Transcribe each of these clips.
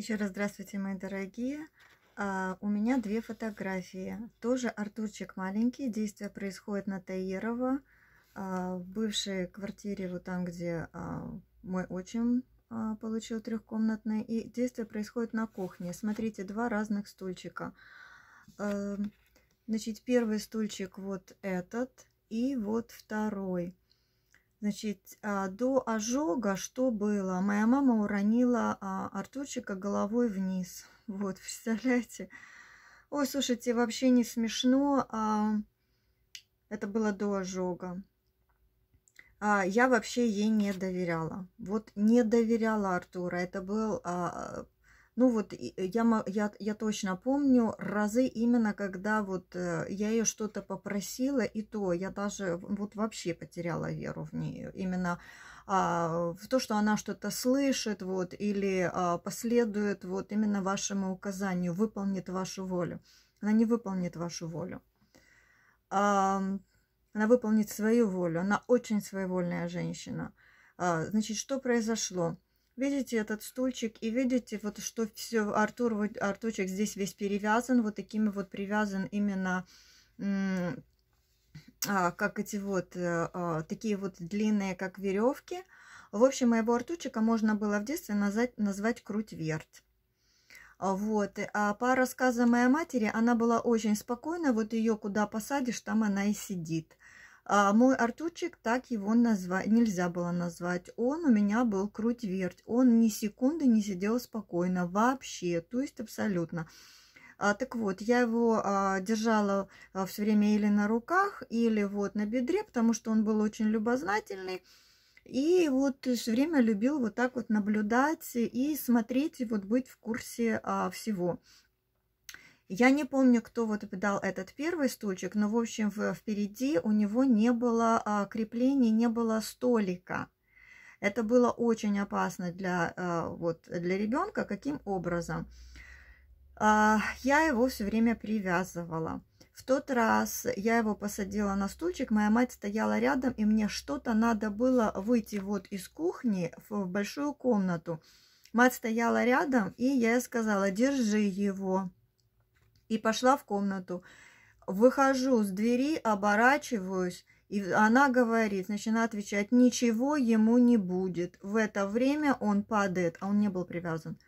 Еще раз здравствуйте, мои дорогие. А, у меня две фотографии. Тоже Артурчик маленький. Действие происходит на Таирова, а, в бывшей квартире, вот там, где а, мой отчим а, получил трехкомнатное. И действие происходит на кухне. Смотрите, два разных стульчика. А, значит, первый стульчик вот этот и вот второй. Значит, а, до ожога что было? Моя мама уронила а, Артурчика головой вниз. Вот, представляете? Ой, слушайте, вообще не смешно. А, это было до ожога. Я вообще ей не доверяла. Вот не доверяла Артура. Это был ну вот э, я, я, я точно помню разы именно, когда вот э, я ее что-то попросила, и то я даже вот вообще потеряла веру в нее. Именно а, в то, что она что-то слышит, вот, или а, последует вот именно вашему указанию, выполнит вашу волю. Она не выполнит вашу волю. А, она выполнит свою волю. Она очень своевольная женщина. А, значит, что произошло? Видите этот стульчик и видите, вот что все, Артур, вот, Артурчик здесь весь перевязан, вот такими вот привязан именно а, как эти вот, э, а, такие вот длинные, как веревки. В общем, моего артучика можно было в детстве назвать, назвать крутверт. Вот. А по рассказам моей матери, она была очень спокойна. Вот ее куда посадишь, там она и сидит. А мой Артурчик, так его назвать нельзя было назвать. Он у меня был круть-верть. Он ни секунды не сидел спокойно вообще, то есть абсолютно. А, так вот, я его а, держала а, все время или на руках, или вот на бедре, потому что он был очень любознательный. И вот все время любил вот так вот наблюдать и смотреть, и вот быть в курсе а, всего. Я не помню, кто вот дал этот первый стульчик, но, в общем, впереди у него не было а, креплений, не было столика. Это было очень опасно для, а, вот, для ребенка. Каким образом? А, я его все время привязывала. В тот раз я его посадила на стульчик, моя мать стояла рядом, и мне что-то надо было выйти вот из кухни в большую комнату. Мать стояла рядом, и я сказала, держи его и пошла в комнату. Выхожу с двери, оборачиваюсь, и она говорит, начинает отвечать, ничего ему не будет. В это время он падает, а он не был привязан,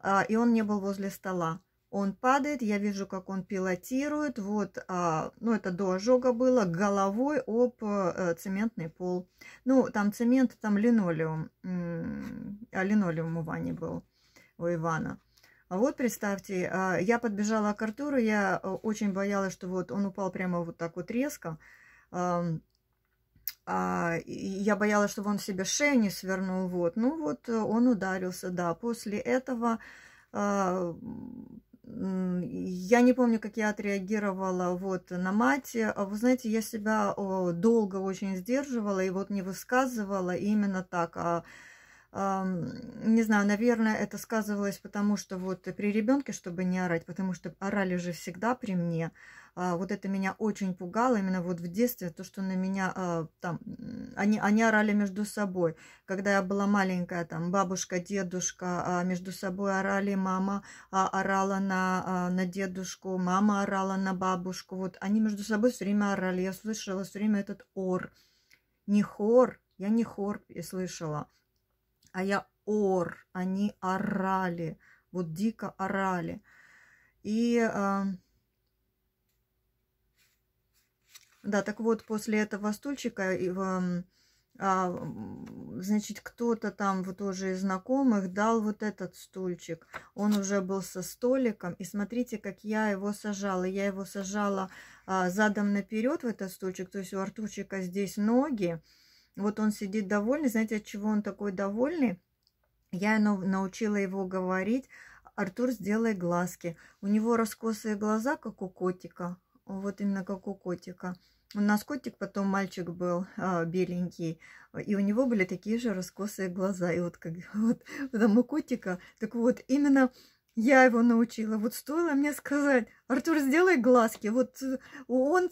а, и он не был возле стола. Он падает, я вижу, как он пилотирует, вот, а, ну, это до ожога было, головой об а, цементный пол. Ну, там цемент, там линолеум, а линолеум у Вани был, у Ивана. Вот представьте, а, я подбежала к Артуру, я э, очень боялась, что вот он упал прямо вот так вот резко. А, я боялась, что он себе шею не свернул, вот. Ну вот э, он ударился, да. После этого а, я не помню, как я отреагировала вот на мать. Вы знаете, я себя долго очень сдерживала и вот не высказывала именно так, а не знаю, наверное, это сказывалось потому, что вот при ребенке, чтобы не орать, потому что орали же всегда при мне. А, вот это меня очень пугало именно вот в детстве, то, что на меня а, там, они, они орали между собой. Когда я была маленькая, там бабушка, дедушка а, между собой орали, мама орала на, на дедушку, мама орала на бабушку. Вот они между собой все время орали, я слышала все время этот ор. Не хор, я не хор слышала а я ор, они орали, вот дико орали. И эм, да, так вот, после этого стульчика, э, значит, кто-то там вот тоже из знакомых дал вот этот стульчик. Он уже был со столиком, и смотрите, как я его сажала. Я его сажала а, задом наперед в этот стульчик, то есть у Артурчика здесь ноги, вот он сидит довольный. Знаете, от чего он такой довольный? Я научила его говорить. Артур, сделай глазки. У него раскосые глаза, как у котика. Вот именно как у котика. У нас котик потом мальчик был а, беленький, и у него были такие же раскосые глаза. И вот как вот там у котика, так вот именно я его научила. Вот стоило мне сказать, Артур, сделай глазки. Вот он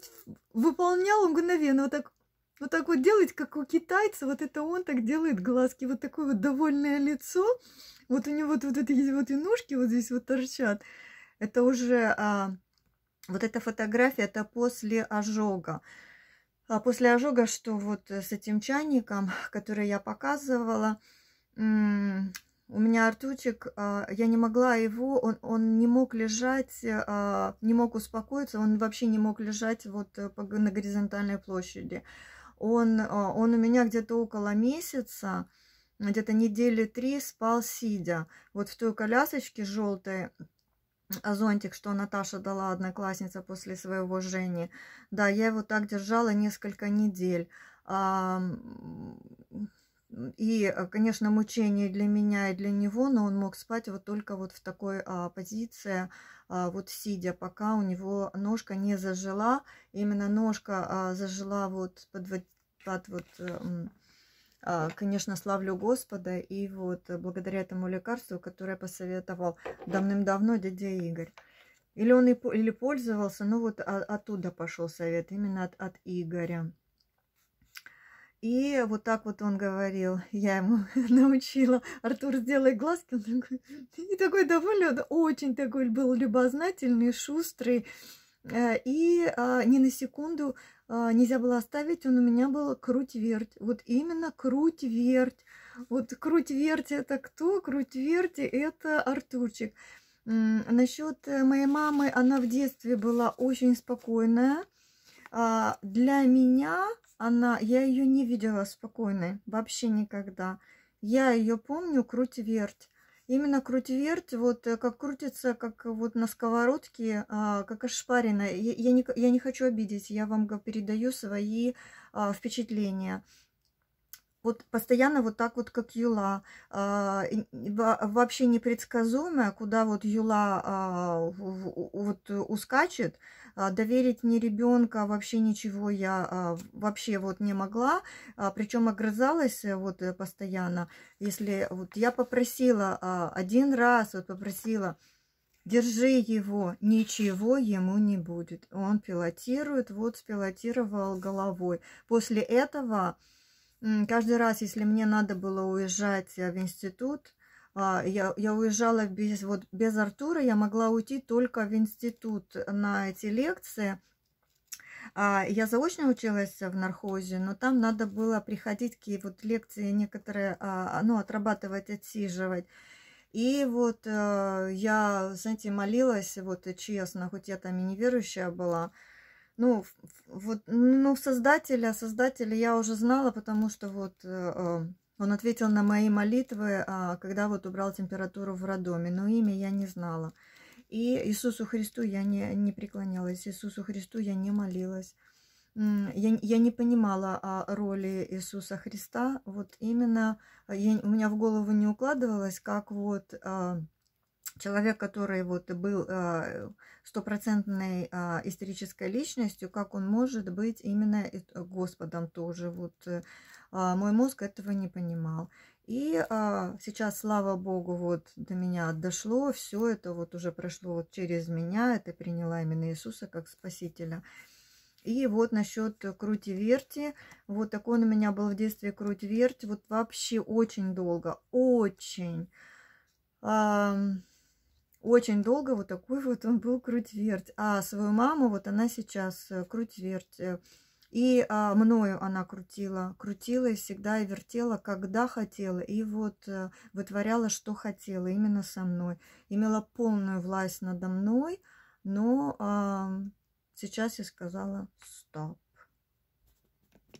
выполнял мгновенно, вот так вот так вот делать, как у китайца, вот это он так делает глазки, вот такое вот довольное лицо, вот у него вот, вот эти вот и ножки вот здесь вот торчат, это уже, а, вот эта фотография, это после ожога, а после ожога, что вот с этим чайником, который я показывала, у меня Артучик, а, я не могла его, он, он не мог лежать, а, не мог успокоиться, он вообще не мог лежать вот э, на горизонтальной площади. Он, а, он у меня где-то около месяца, где-то недели три спал сидя. Вот в той колясочке желтой, а зонтик, что Наташа дала одноклассница после своего Жени. Да, я его так держала несколько недель. И, э, конечно, мучение для меня и для него, но он мог спать вот только вот в такой а, позиции, а, вот сидя, пока у него ножка не зажила. Именно ножка а, зажила вот под, под вот, эм, а, конечно, славлю Господа. И вот благодаря этому лекарству, которое посоветовал давным-давно дядя Игорь. Или он и, или пользовался, ну вот а, оттуда пошел совет, именно от, от Игоря. И вот так вот он говорил, я ему научила, Артур, сделай глазки. Он такой, и такой довольный, он очень такой был любознательный, шустрый. Э, и а, ни на секунду а, нельзя было оставить, он у меня был круть-верть. Вот именно круть-верть. Вот круть-верть это кто? Круть-верть это Артурчик. Насчет э, моей мамы, она в детстве была очень спокойная. А, для меня она, я ее не видела спокойной вообще никогда. Я ее помню круть-верть. Именно круть-верть, вот э, как крутится, как вот на сковородке, а, как ошпарина. Я, я, не, я не хочу обидеть, я вам передаю свои а, впечатления вот постоянно вот так вот, как Юла. А, вообще непредсказуемая, куда вот Юла а, вот ускачет. А, доверить не ребенка вообще ничего я вообще вот не могла. Причем огрызалась э, вот э, постоянно. Если вот я попросила один раз, вот попросила, держи его, ничего ему не будет. Он пилотирует, вот спилотировал головой. После этого каждый раз, если мне надо было уезжать э, в институт, а, я, я уезжала без, вот, без Артура, я могла уйти только в институт на эти лекции. А, я заочно училась в нархозе, но там надо было приходить, к вот лекции некоторые, а, ну, отрабатывать, отсиживать. И вот э, я, знаете, молилась, вот честно, хоть я там и неверующая была, ну, вот, ну, создателя, создателя я уже знала, потому что вот э, э, он ответил на мои молитвы, а, когда вот убрал температуру в роддоме, но имя я не знала. И Иисусу Христу я не, не преклонялась, Иисусу Христу я не молилась. Я, я не понимала о роли Иисуса Христа, вот именно а, я, у меня в голову не укладывалось, как вот... Э, человек, который вот был э, стопроцентной а, исторической личностью, как он может быть именно Господом тоже. Вот э, а, мой мозг этого не понимал. И а, сейчас, слава богу, вот до меня дошло, все это вот уже прошло вот через меня, это приняла именно Иисуса как Спасителя. И вот насчет крути-верти, вот такой он у меня был в детстве круть-верть, вот вообще очень долго, очень. Очень долго вот такой вот он был крутверть. А свою маму, вот она сейчас э, крутверть. Э. И а, мною она крутила, крутила и всегда и вертела, когда хотела, и вот а, вытворяла, что хотела, именно со мной. Имела полную власть надо мной, но а, сейчас я сказала «стоп».